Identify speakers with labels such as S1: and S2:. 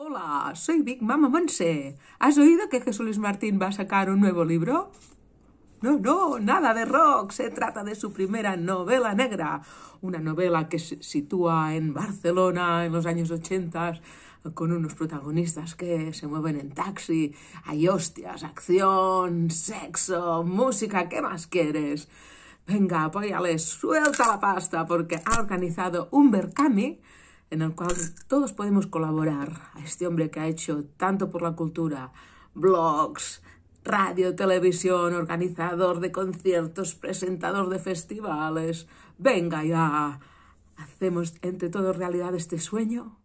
S1: Hola, soy Big Mama Monse.
S2: ¿Has oído que Jesús Luis Martín va a sacar un nuevo libro? No, no, nada de rock. Se trata de su primera novela negra. Una novela que se sitúa en Barcelona en los años 80 con unos protagonistas que se mueven en taxi. Hay hostias, acción, sexo, música. ¿Qué más quieres? Venga, apóyale, pues suelta la pasta porque ha organizado un Berkami en el cual todos podemos colaborar a este hombre que ha hecho tanto por la cultura, blogs, radio, televisión, organizador de conciertos, presentador de festivales. Venga ya, hacemos entre
S3: todos realidad este sueño